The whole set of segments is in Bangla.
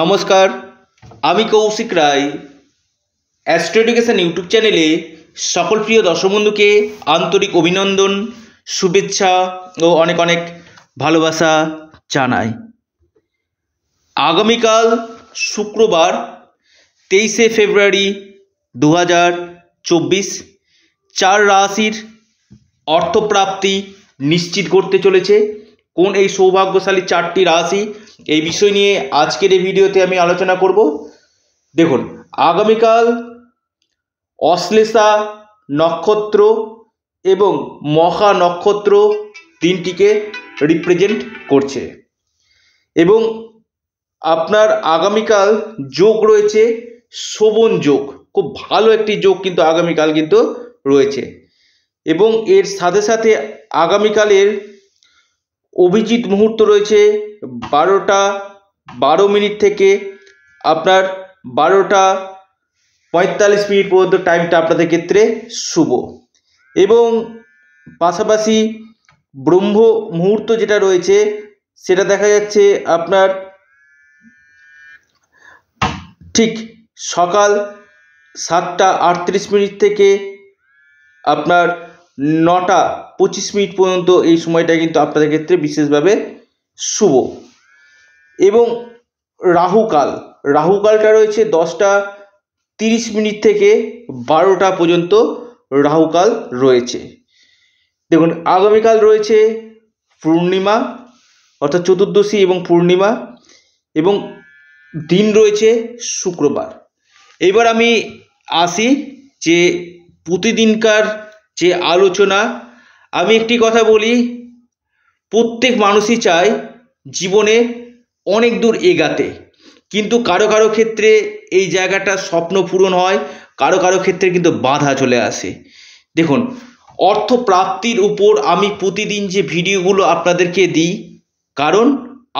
নমস্কার আমি Kaushik Roy astro education YouTube চ্যানেলে সকল প্রিয় দর্শক বন্ধুকে আন্তরিক অভিনন্দন শুভেচ্ছা ও অনেক অনেক ভালোবাসা জানাই আগামীকাল শুক্রবার তেইশে ফেব্রুয়ারি দু হাজার চব্বিশ চার রাশির অর্থপ্রাপ্তি নিশ্চিত করতে চলেছে কোন এই সৌভাগ্যশালী চারটি রাশি এই বিষয় নিয়ে আজকের এই ভিডিওতে আমি আলোচনা করব দেখুন আগামীকাল অশ্লেষা নক্ষত্র এবং মহা নক্ষত্র দিনটিকে রিপ্রেজেন্ট করছে এবং আপনার আগামীকাল যোগ রয়েছে শোভন যোগ খুব ভালো একটি যোগ কিন্তু আগামীকাল কিন্তু রয়েছে এবং এর সাথে সাথে আগামীকালের অভিজিৎ মুহূর্ত রয়েছে বারোটা বারো মিনিট থেকে আপনার বারোটা পঁয়তাল্লিশ মিনিট পর্যন্ত টাইমটা আপনাদের ক্ষেত্রে শুভ এবং পাশাপাশি ব্রহ্ম মুহূর্ত যেটা রয়েছে সেটা দেখা যাচ্ছে আপনার ঠিক সকাল সাতটা আটত্রিশ মিনিট থেকে আপনার নটা পঁচিশ মিনিট পর্যন্ত এই সময়টা কিন্তু আপনাদের ক্ষেত্রে বিশেষভাবে শুভ এবং রাহুকাল রাহুকালটা রয়েছে দশটা তিরিশ মিনিট থেকে বারোটা পর্যন্ত রাহুকাল রয়েছে দেখুন আগামীকাল রয়েছে পূর্ণিমা অর্থাৎ চতুর্দশী এবং পূর্ণিমা এবং দিন রয়েছে শুক্রবার এবার আমি আসি যে প্রতিদিনকার যে আলোচনা আমি একটি কথা বলি প্রত্যেক মানুষই চায় জীবনে অনেক দূর এগাতে কিন্তু কারো কারো ক্ষেত্রে এই জায়গাটা স্বপ্ন পূরণ হয় কারো কারো ক্ষেত্রে কিন্তু বাধা চলে আসে দেখুন অর্থ প্রাপ্তির উপর আমি প্রতিদিন যে ভিডিওগুলো আপনাদেরকে দিই কারণ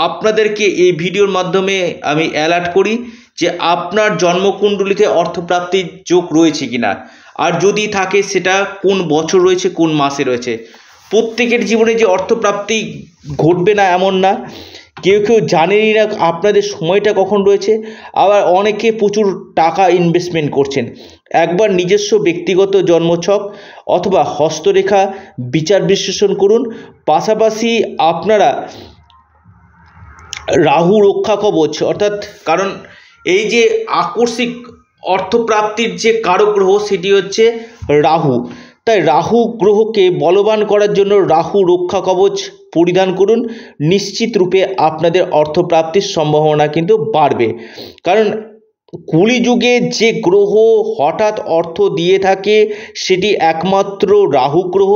আপনাদেরকে এই ভিডিওর মাধ্যমে আমি অ্যালার্ট করি যে আপনার জন্মকুণ্ডলিতে অর্থপ্রাপ্তির যোগ রয়েছে কিনা আর যদি থাকে সেটা কোন বছর রয়েছে কোন মাসে রয়েছে প্রত্যেকের জীবনে যে অর্থপ্রাপ্তি ঘটবে না এমন না কেউ কেউ জানেনই না আপনাদের সময়টা কখন রয়েছে আবার অনেকে প্রচুর টাকা ইনভেস্টমেন্ট করছেন একবার নিজস্ব ব্যক্তিগত জন্মছক অথবা হস্তরেখা বিচার বিশ্লেষণ করুন পাশাপাশি আপনারা রাহু রক্ষা কবচ অর্থাৎ কারণ এই যে আকস্মিক অর্থপ্রাপ্তির যে কারক গ্রহ সেটি হচ্ছে রাহু তাই রাহু গ্রহকে বলবান করার জন্য রাহু রক্ষা কবচ পরিধান করুন নিশ্চিত রূপে আপনাদের অর্থপ্রাপ্তির সম্ভাবনা কিন্তু বাড়বে কারণ কুলিযুগে যে গ্রহ হঠাৎ অর্থ দিয়ে থাকে সেটি একমাত্র রাহু গ্রহ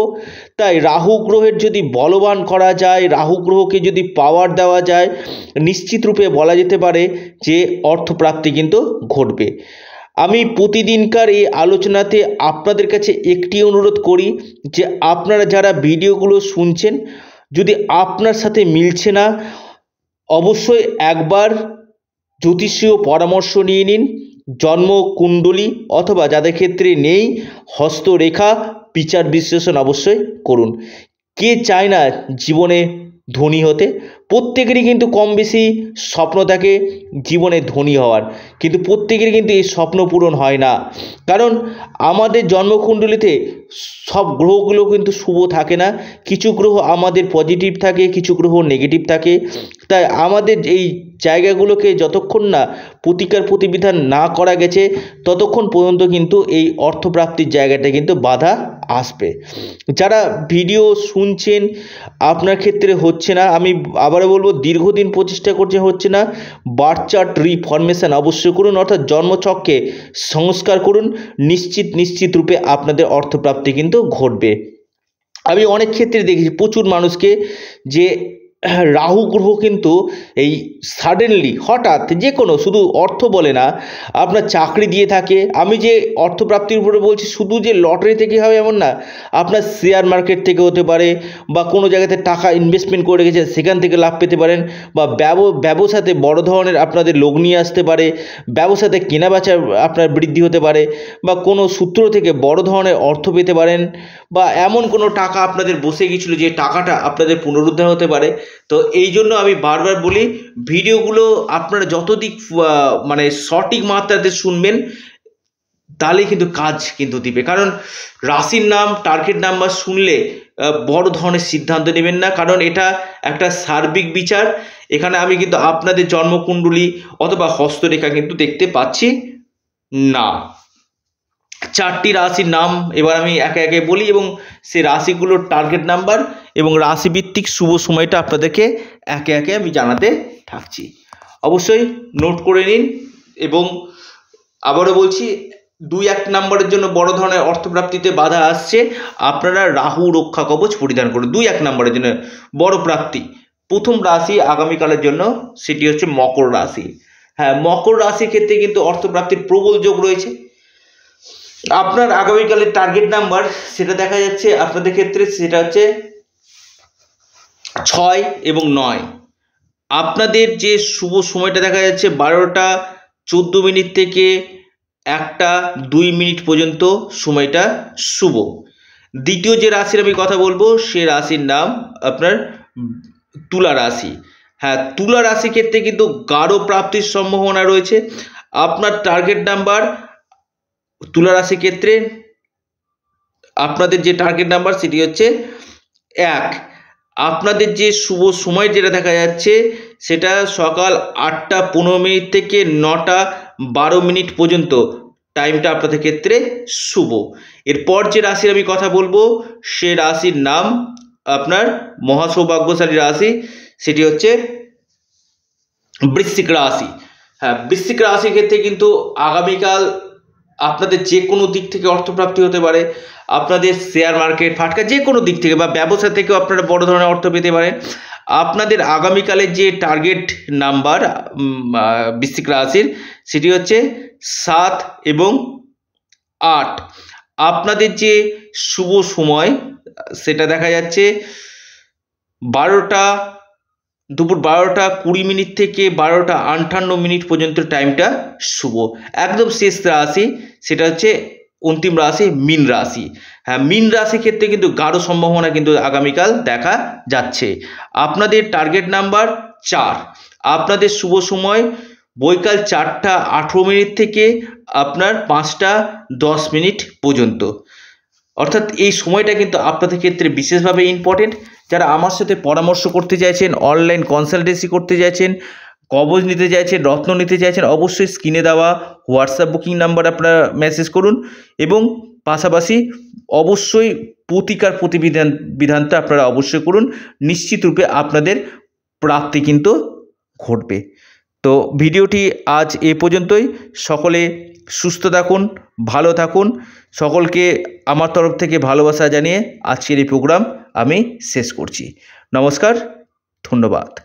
তাই রাহু গ্রহের যদি বলবান করা যায় রাহু গ্রহকে যদি পাওয়ার দেওয়া যায় নিশ্চিত রূপে বলা যেতে পারে যে অর্থপ্রাপ্তি কিন্তু ঘটবে আমি প্রতিদিনকার এই আলোচনাতে আপনাদের কাছে একটি অনুরোধ করি যে আপনারা যারা ভিডিওগুলো শুনছেন যদি আপনার সাথে মিলছে না অবশ্যই একবার জ্যোতিষীয় পরামর্শ নিয়ে নিন জন্ম কুণ্ডলী অথবা যাদের ক্ষেত্রে নেই হস্তরেখা বিচার বিশ্লেষণ অবশ্যই করুন কে চায় না জীবনে ধনী হতে প্রত্যেকেরই কিন্তু কম বেশি স্বপ্ন থাকে জীবনে ধনী হওয়ার কিন্তু প্রত্যেকেরই কিন্তু এই স্বপ্ন পূরণ হয় না কারণ আমাদের জন্মকুণ্ডলিতে সব গ্রহগুলো কিন্তু শুভ থাকে না কিছু গ্রহ আমাদের পজিটিভ থাকে কিছু গ্রহ নেগেটিভ থাকে তাই আমাদের এই জায়গাগুলোকে যতক্ষণ না প্রতিকার প্রতিবিধান না করা গেছে ততক্ষণ পর্যন্ত কিন্তু এই অর্থপ্রাপ্তির জায়গাটা কিন্তু বাধা আসবে যারা ভিডিও শুনছেন আপনার ক্ষেত্রে হচ্ছে না আমি আবার আবারও বলবো দীর্ঘদিন প্রচেষ্টা করছে হচ্ছে না বার্থ চার্ট রিফরমেশন অবশ্যই করুন অর্থাৎ জন্মচককে সংস্কার করুন নিশ্চিত নিশ্চিত রূপে আপনাদের অর্থপ্রাপ্তি কিন্তু ঘটবে আমি অনেক ক্ষেত্রে দেখেছি প্রচুর মানুষকে যে রাহু গ্রহ কিন্তু এই সাডেনলি হঠাৎ যে কোনো শুধু অর্থ বলে না আপনার চাকরি দিয়ে থাকে আমি যে অর্থপ্রাপ্তির উপরে বলছি শুধু যে লটারি থেকে হবে এমন না আপনার শেয়ার মার্কেট থেকে হতে পারে বা কোনো জায়গাতে টাকা ইনভেস্টমেন্ট করে গেছে সেখান থেকে লাভ পেতে পারেন বা ব্যবসাতে বড় ধরনের আপনাদের নিয়ে আসতে পারে ব্যবসাতে কেনা বেচা আপনার বৃদ্ধি হতে পারে বা কোনো সূত্র থেকে বড় ধরনের অর্থ পেতে পারেন বা এমন কোনো টাকা আপনাদের বসে গিয়েছিলো যে টাকাটা আপনাদের পুনরুদ্ধার হতে পারে তো এই জন্য আমি বারবার বলি ভিডিওগুলো আপনারা যতদিক মানে সঠিক মাত্রাতে শুনবেন তাহলে কিন্তু কাজ কিন্তু দিবে কারণ রাশির নাম টার্গেট নাম্বার শুনলে বড় ধরনের সিদ্ধান্ত নেবেন না কারণ এটা একটা সার্বিক বিচার এখানে আমি কিন্তু আপনাদের জন্মকুণ্ডলি অথবা হস্তরেখা কিন্তু দেখতে পাচ্ছি না চারটি রাশির নাম এবার আমি একে একে বলি এবং সে রাশিগুলোর টার্গেট নাম্বার এবং রাশিভিত্তিক শুভ সময়টা আপনাদেরকে একে একে আমি জানাতে থাকছি অবশ্যই নোট করে নিন এবং আবারও বলছি দুই এক নম্বরের জন্য বড় ধরনের অর্থপ্রাপ্তিতে বাধা আসছে আপনারা রাহু রক্ষা কবচ পরিধান করুন দুই এক নম্বরের জন্য বড় প্রাপ্তি প্রথম রাশি আগামীকালের জন্য সেটি হচ্ছে মকর রাশি হ্যাঁ মকর রাশির ক্ষেত্রে কিন্তু অর্থপ্রাপ্তির প্রবল যোগ রয়েছে আপনার আগামীকালের টার্গেট নাম্বার সেটা দেখা যাচ্ছে আপনাদের ক্ষেত্রে সেটা হচ্ছে ছয় এবং নয় আপনাদের যে শুভ সময়টা দেখা যাচ্ছে বারোটা চোদ্দো মিনিট থেকে একটা দুই মিনিট পর্যন্ত সময়টা শুভ দ্বিতীয় যে রাশির আমি কথা বলবো সে রাশির নাম আপনার তুলা রাশি হ্যাঁ তুলা রাশি ক্ষেত্রে কিন্তু গাঢ় প্রাপ্তির সম্ভাবনা রয়েছে আপনার টার্গেট নাম্বার তুলা রাশি ক্ষেত্রে আপনাদের যে টার্গেট নাম্বার সেটি হচ্ছে এক আপনাদের যে শুভ সময় যেটা দেখা যাচ্ছে সেটা সকাল আটটা পনেরো মিনিট থেকে নটা বারো মিনিট পর্যন্ত টাইমটা আপনাদের ক্ষেত্রে শুভ এরপর যে রাশির আমি কথা বলবো সে রাশির নাম আপনার মহাসৌভাগ্যশালী রাশি সেটি হচ্ছে বৃশ্চিক রাশি হ্যাঁ বৃশ্চিক রাশির ক্ষেত্রে কিন্তু আগামীকাল আপনাদের যে কোনো দিক থেকে অর্থপ্রাপ্তি হতে পারে আপনাদের শেয়ার মার্কেট ফাটকা যে কোনো দিক থেকে বা ব্যবসা থেকেও আপনারা বড় ধরনের অর্থ পেতে পারেন আপনাদের আগামীকালের যে টার্গেট নাম্বার বৃশ্চিক রাশির সেটি হচ্ছে সাত এবং আট আপনাদের যে শুভ সময় সেটা দেখা যাচ্ছে বারোটা দুপুর বারোটা কুড়ি মিনিট থেকে বারোটা আটান্ন মিনিট পর্যন্ত টাইমটা শুভ একদম শেষ রাশি সেটা হচ্ছে অন্তিম রাশি মিন রাশি হ্যাঁ মিন রাশির ক্ষেত্রে কিন্তু গাঢ় সম্ভাবনা কিন্তু আগামীকাল দেখা যাচ্ছে আপনাদের টার্গেট নাম্বার চার আপনাদের শুভ সময় বৈকাল চারটা আঠেরো মিনিট থেকে আপনার পাঁচটা দশ মিনিট পর্যন্ত অর্থাৎ এই সময়টা কিন্তু আপনাদের ক্ষেত্রে বিশেষভাবে ইম্পর্টেন্ট যারা আমার সাথে পরামর্শ করতে চাইছেন অনলাইন কনসালটেন্সি করতে চাইছেন কবজ নিতে চাইছেন রত্ন নিতে চাইছেন অবশ্যই স্ক্রিনে দেওয়া হোয়াটসঅ্যাপ বুকিং নাম্বার আপনারা মেসেজ করুন এবং পাশাপাশি অবশ্যই প্রতিকার প্রতিবিধান বিধানটা আপনারা অবশ্যই করুন নিশ্চিত রূপে আপনাদের প্রাপ্তি কিন্তু ঘটবে তো ভিডিওটি আজ এ পর্যন্তই সকলে সুস্থ থাকুন ভালো থাকুন সকলকে আমার তরফ থেকে ভালোবাসা জানিয়ে আজকের এই প্রোগ্রাম আমি শেষ করছি নমস্কার ধন্যবাদ